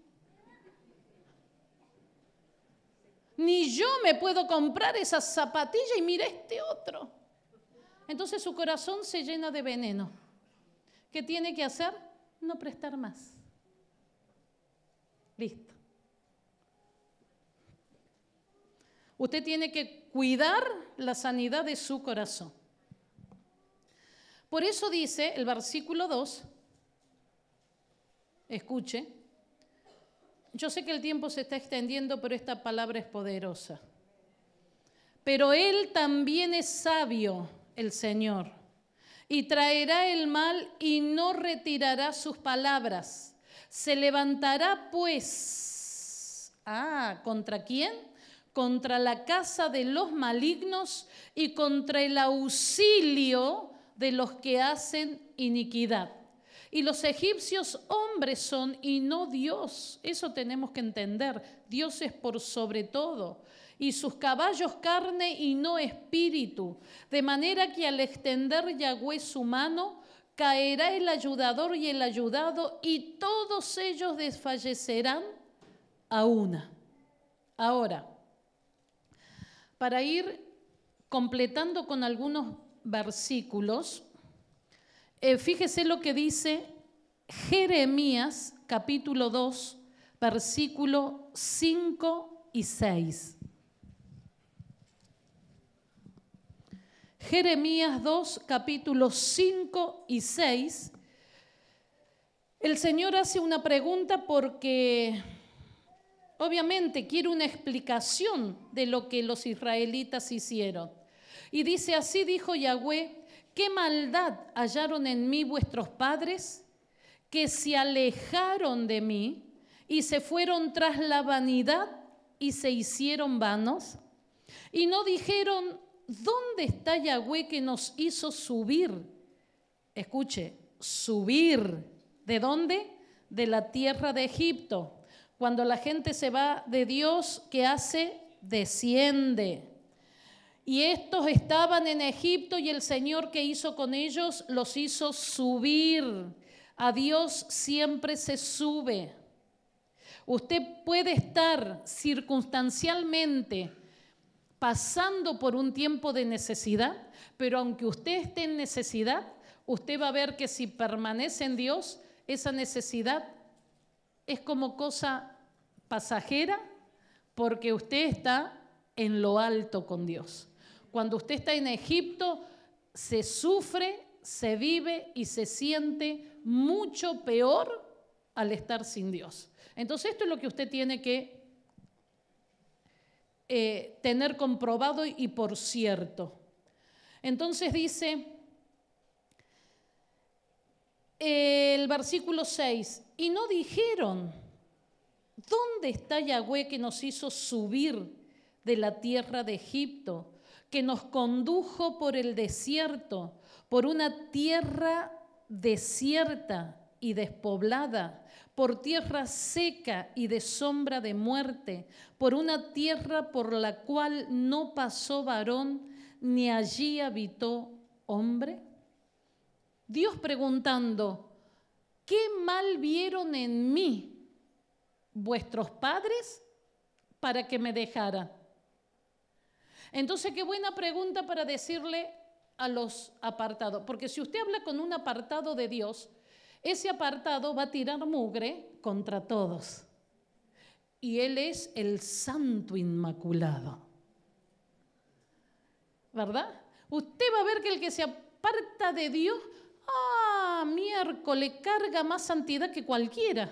Ni yo me puedo comprar esa zapatilla y mira este otro. Entonces su corazón se llena de veneno. ¿Qué tiene que hacer? No prestar más. Listo. Usted tiene que cuidar la sanidad de su corazón. Por eso dice el versículo 2, escuche, yo sé que el tiempo se está extendiendo, pero esta palabra es poderosa. Pero Él también es sabio, el Señor, y traerá el mal y no retirará sus palabras. Se levantará pues, ah, ¿contra quién? Contra la casa de los malignos y contra el auxilio de los que hacen iniquidad. Y los egipcios hombres son y no Dios. Eso tenemos que entender. Dios es por sobre todo. Y sus caballos carne y no espíritu. De manera que al extender Yahweh su mano, caerá el ayudador y el ayudado y todos ellos desfallecerán a una. Ahora, para ir completando con algunos versículos, eh, fíjese lo que dice Jeremías capítulo 2, versículo 5 y 6. Jeremías 2, capítulo 5 y 6. El Señor hace una pregunta porque obviamente quiere una explicación de lo que los israelitas hicieron. Y dice, así dijo Yahweh, ¿Qué maldad hallaron en mí vuestros padres? Que se alejaron de mí y se fueron tras la vanidad y se hicieron vanos. Y no dijeron, ¿dónde está Yahweh que nos hizo subir? Escuche, subir. ¿De dónde? De la tierra de Egipto. Cuando la gente se va de Dios, ¿qué hace? Desciende. Y estos estaban en Egipto y el Señor que hizo con ellos los hizo subir. A Dios siempre se sube. Usted puede estar circunstancialmente pasando por un tiempo de necesidad, pero aunque usted esté en necesidad, usted va a ver que si permanece en Dios, esa necesidad es como cosa pasajera porque usted está en lo alto con Dios. Cuando usted está en Egipto, se sufre, se vive y se siente mucho peor al estar sin Dios. Entonces esto es lo que usted tiene que eh, tener comprobado y por cierto. Entonces dice el versículo 6, y no dijeron, ¿dónde está Yahweh que nos hizo subir de la tierra de Egipto que nos condujo por el desierto, por una tierra desierta y despoblada, por tierra seca y de sombra de muerte, por una tierra por la cual no pasó varón, ni allí habitó hombre? Dios preguntando, ¿qué mal vieron en mí vuestros padres para que me dejaran? Entonces, qué buena pregunta para decirle a los apartados, porque si usted habla con un apartado de Dios, ese apartado va a tirar mugre contra todos. Y Él es el santo inmaculado. ¿Verdad? Usted va a ver que el que se aparta de Dios, ah, Le carga más santidad que cualquiera,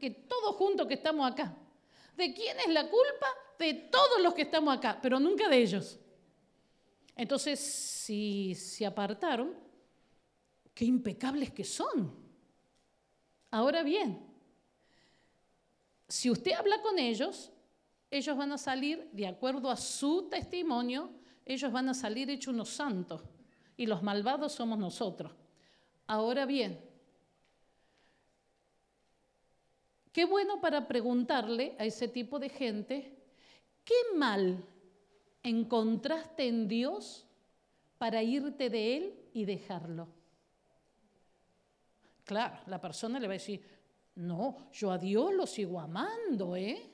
que todos juntos que estamos acá. ¿De quién es la culpa? de todos los que estamos acá, pero nunca de ellos. Entonces, si se apartaron, qué impecables que son. Ahora bien, si usted habla con ellos, ellos van a salir, de acuerdo a su testimonio, ellos van a salir hechos unos santos y los malvados somos nosotros. Ahora bien, qué bueno para preguntarle a ese tipo de gente ¿qué mal encontraste en Dios para irte de Él y dejarlo? Claro, la persona le va a decir, no, yo a Dios lo sigo amando, ¿eh?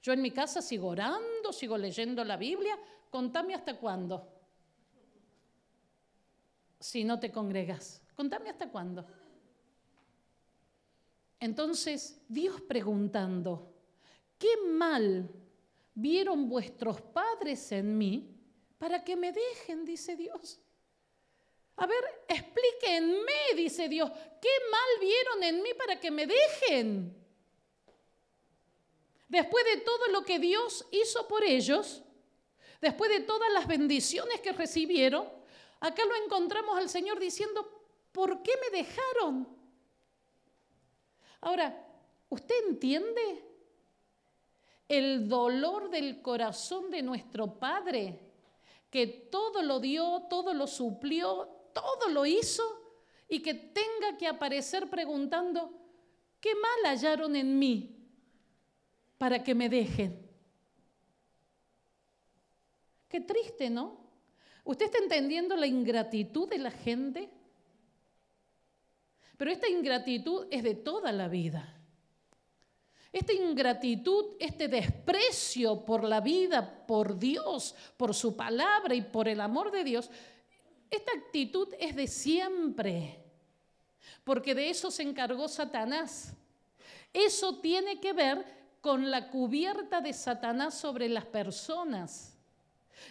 Yo en mi casa sigo orando, sigo leyendo la Biblia, contame hasta cuándo. Si no te congregas, contame hasta cuándo. Entonces, Dios preguntando, ¿qué mal vieron vuestros padres en mí para que me dejen, dice Dios. A ver, explíquenme, dice Dios, qué mal vieron en mí para que me dejen. Después de todo lo que Dios hizo por ellos, después de todas las bendiciones que recibieron, acá lo encontramos al Señor diciendo, ¿por qué me dejaron? Ahora, ¿usted entiende el dolor del corazón de nuestro Padre, que todo lo dio, todo lo suplió, todo lo hizo, y que tenga que aparecer preguntando, ¿qué mal hallaron en mí para que me dejen? Qué triste, ¿no? ¿Usted está entendiendo la ingratitud de la gente? Pero esta ingratitud es de toda la vida esta ingratitud, este desprecio por la vida, por Dios, por su palabra y por el amor de Dios, esta actitud es de siempre, porque de eso se encargó Satanás. Eso tiene que ver con la cubierta de Satanás sobre las personas.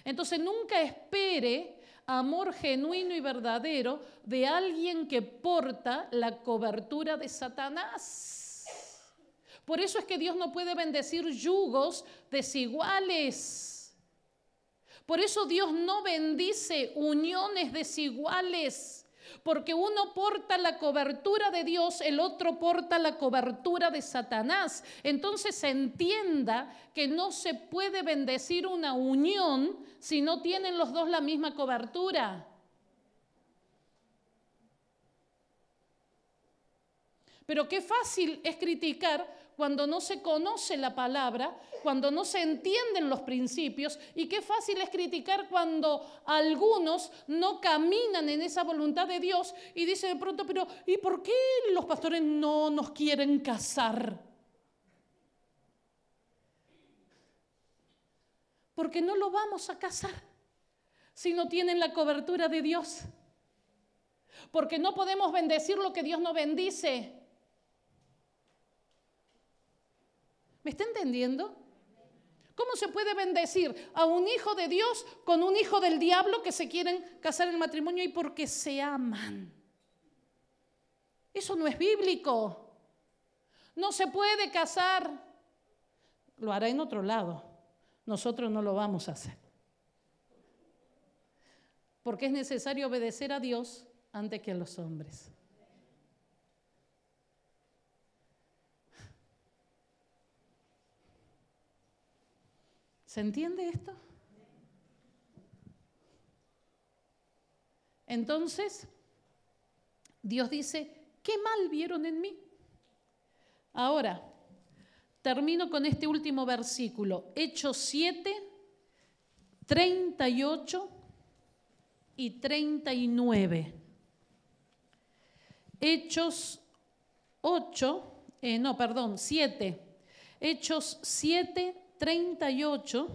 Entonces nunca espere amor genuino y verdadero de alguien que porta la cobertura de Satanás. Por eso es que Dios no puede bendecir yugos desiguales. Por eso Dios no bendice uniones desiguales. Porque uno porta la cobertura de Dios, el otro porta la cobertura de Satanás. Entonces se entienda que no se puede bendecir una unión si no tienen los dos la misma cobertura. Pero qué fácil es criticar cuando no se conoce la palabra, cuando no se entienden los principios y qué fácil es criticar cuando algunos no caminan en esa voluntad de Dios y dicen de pronto, pero ¿y por qué los pastores no nos quieren casar? Porque no lo vamos a casar si no tienen la cobertura de Dios. Porque no podemos bendecir lo que Dios no bendice. ¿Me está entendiendo? ¿Cómo se puede bendecir a un hijo de Dios con un hijo del diablo que se quieren casar en matrimonio y porque se aman? Eso no es bíblico. No se puede casar. Lo hará en otro lado. Nosotros no lo vamos a hacer. Porque es necesario obedecer a Dios antes que a los hombres. ¿Se entiende esto? Entonces, Dios dice, ¿qué mal vieron en mí? Ahora, termino con este último versículo, Hechos 7, 38 y 39. Hechos 8, eh, no, perdón, 7. Hechos 7, 38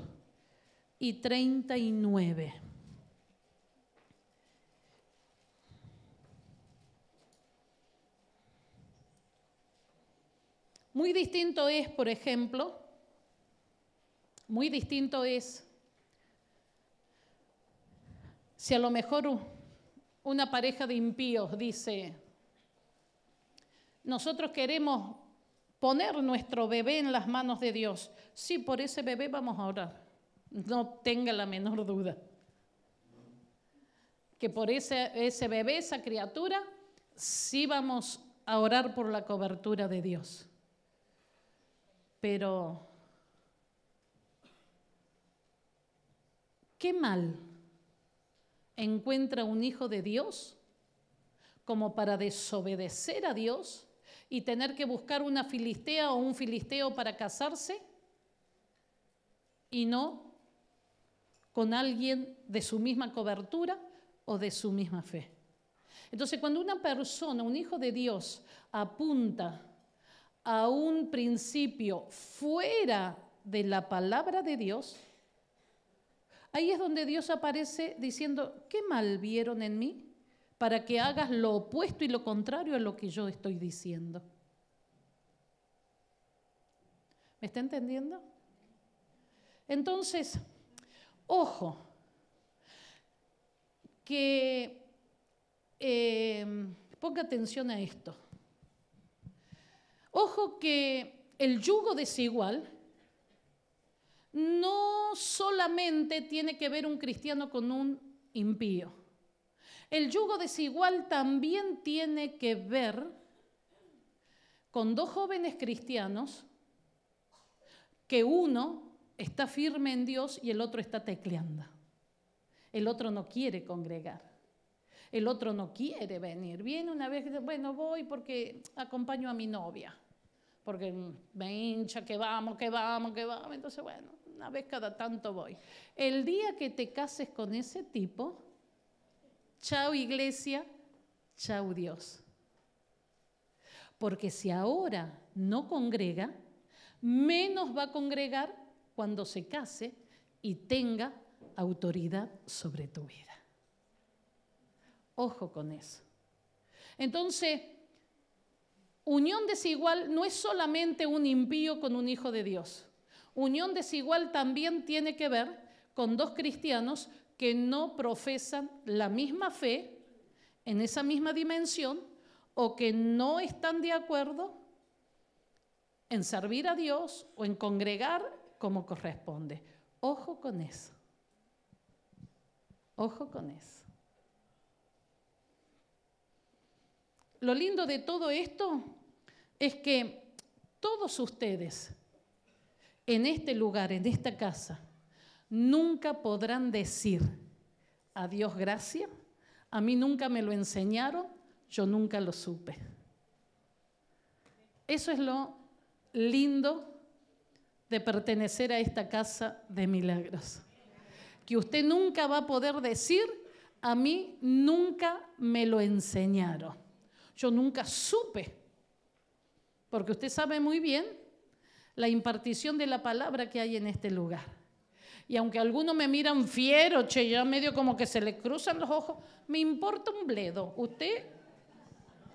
y 39. Muy distinto es, por ejemplo, muy distinto es si a lo mejor una pareja de impíos dice, nosotros queremos poner nuestro bebé en las manos de Dios. Sí, por ese bebé vamos a orar. No tenga la menor duda. Que por ese, bebé, esa criatura, sí vamos a orar por la cobertura de Dios. Pero, ¿qué mal encuentra un hijo de Dios como para desobedecer a Dios? y tener que buscar una filistea o un filisteo para casarse y no con alguien de su misma cobertura o de su misma fe. Entonces, cuando una persona, un hijo de Dios, apunta a un principio fuera de la palabra de Dios, ahí es donde Dios aparece diciendo, ¿qué mal vieron en mí? para que hagas lo opuesto y lo contrario a lo que yo estoy diciendo. ¿Me está entendiendo? Entonces, ojo, que eh, ponga atención a esto. Ojo que el yugo desigual no solamente tiene que ver un cristiano con un impío. El yugo desigual también tiene que ver con dos jóvenes cristianos que uno está firme en Dios y el otro está tecleando. El otro no quiere congregar. El otro no quiere venir. Viene una vez, bueno, voy porque acompaño a mi novia. Porque me hincha que vamos, que vamos, que vamos. Entonces, bueno, una vez cada tanto voy. El día que te cases con ese tipo, Chao iglesia, chao Dios. Porque si ahora no congrega, menos va a congregar cuando se case y tenga autoridad sobre tu vida. Ojo con eso. Entonces, unión desigual no es solamente un impío con un hijo de Dios. Unión desigual también tiene que ver con dos cristianos que no profesan la misma fe en esa misma dimensión o que no están de acuerdo en servir a Dios o en congregar como corresponde. Ojo con eso. Ojo con eso. Lo lindo de todo esto es que todos ustedes en este lugar, en esta casa, nunca podrán decir, a Dios gracias, a mí nunca me lo enseñaron, yo nunca lo supe. Eso es lo lindo de pertenecer a esta casa de milagros. Que usted nunca va a poder decir, a mí nunca me lo enseñaron. Yo nunca supe. Porque usted sabe muy bien la impartición de la palabra que hay en este lugar. Y aunque algunos me miran fiero, che, ya medio como que se le cruzan los ojos, me importa un bledo. Usted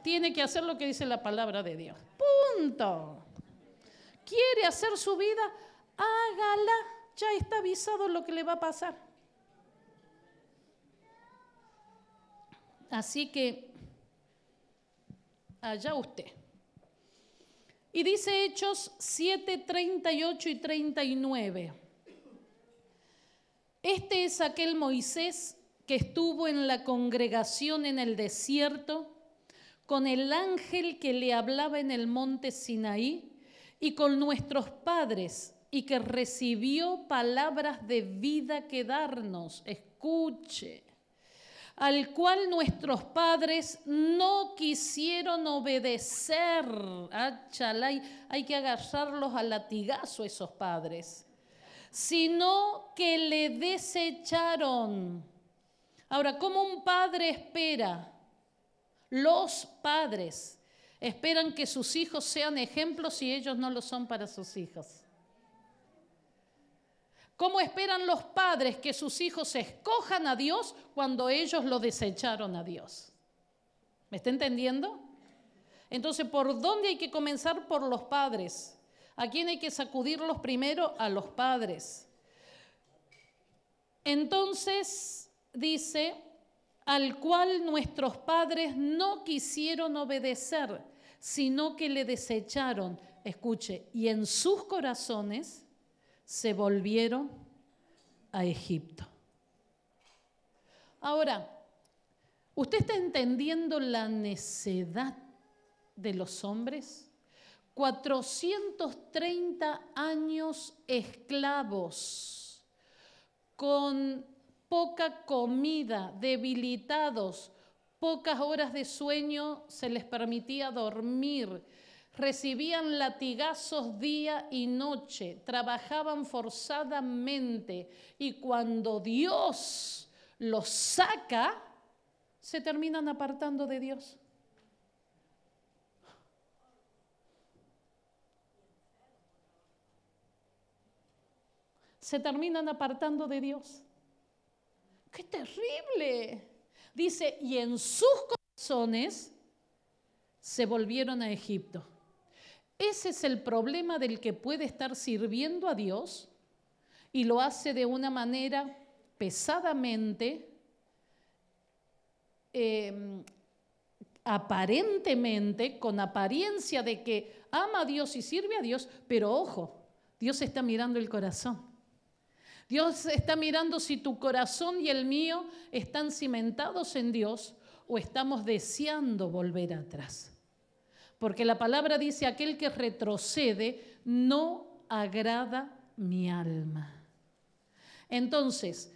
tiene que hacer lo que dice la palabra de Dios. Punto. Quiere hacer su vida, hágala. Ya está avisado lo que le va a pasar. Así que allá usted. Y dice Hechos 7, 38 y 39. Este es aquel Moisés que estuvo en la congregación en el desierto con el ángel que le hablaba en el monte Sinaí y con nuestros padres y que recibió palabras de vida que darnos. Escuche al cual nuestros padres no quisieron obedecer. Ah, hay que agarrarlos a latigazo esos padres sino que le desecharon. Ahora, ¿cómo un padre espera? Los padres esperan que sus hijos sean ejemplos y ellos no lo son para sus hijos. ¿Cómo esperan los padres que sus hijos escojan a Dios cuando ellos lo desecharon a Dios? ¿Me está entendiendo? Entonces, ¿por dónde hay que comenzar? Por los padres. ¿A quién hay que sacudirlos primero? A los padres. Entonces dice, al cual nuestros padres no quisieron obedecer, sino que le desecharon. Escuche, y en sus corazones se volvieron a Egipto. Ahora, ¿usted está entendiendo la necedad de los hombres? 430 años esclavos, con poca comida, debilitados, pocas horas de sueño se les permitía dormir, recibían latigazos día y noche, trabajaban forzadamente y cuando Dios los saca, se terminan apartando de Dios. se terminan apartando de Dios. ¡Qué terrible! Dice, y en sus corazones se volvieron a Egipto. Ese es el problema del que puede estar sirviendo a Dios y lo hace de una manera pesadamente, em, aparentemente, con apariencia de que ama a Dios y sirve a Dios, pero ojo, Dios está mirando el corazón. Dios está mirando si tu corazón y el mío están cimentados en Dios o estamos deseando volver atrás. Porque la palabra dice, aquel que retrocede no agrada mi alma. Entonces,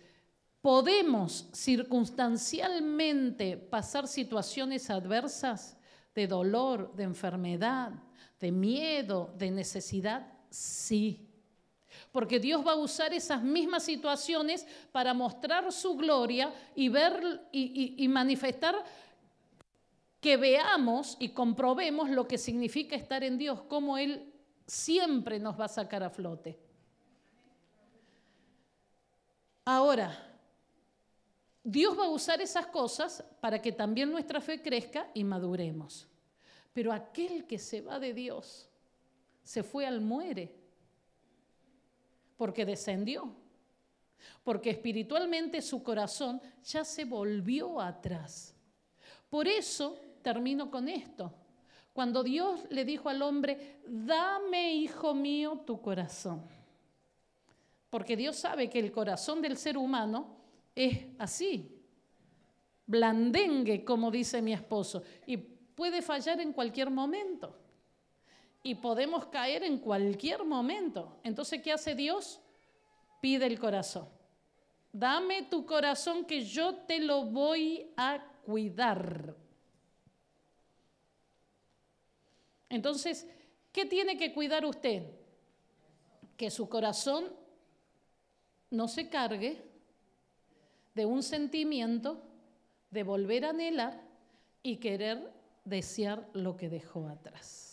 podemos circunstancialmente pasar situaciones adversas de dolor, de enfermedad, de miedo, de necesidad, sí porque Dios va a usar esas mismas situaciones para mostrar su gloria y ver y, manifestar que veamos y comprobemos lo que significa estar en Dios, cómo Él siempre nos va a sacar a flote. Ahora, Dios va a usar esas cosas para que también nuestra fe crezca y maduremos. Pero aquel que se va de Dios, se fue al muere porque descendió, porque espiritualmente su corazón ya se volvió atrás. Por eso termino con esto. Cuando Dios le dijo al hombre, dame, hijo mío, tu corazón. Porque Dios sabe que el corazón del ser humano es así, blandengue, como dice mi esposo, y puede fallar en cualquier momento y podemos caer en cualquier momento. Entonces, ¿qué hace Dios? Pide el corazón. Dame tu corazón que yo te lo voy a cuidar. Entonces, ¿qué tiene que cuidar usted? Que su corazón no se cargue de un sentimiento de volver a anhelar y querer desear lo que dejó atrás.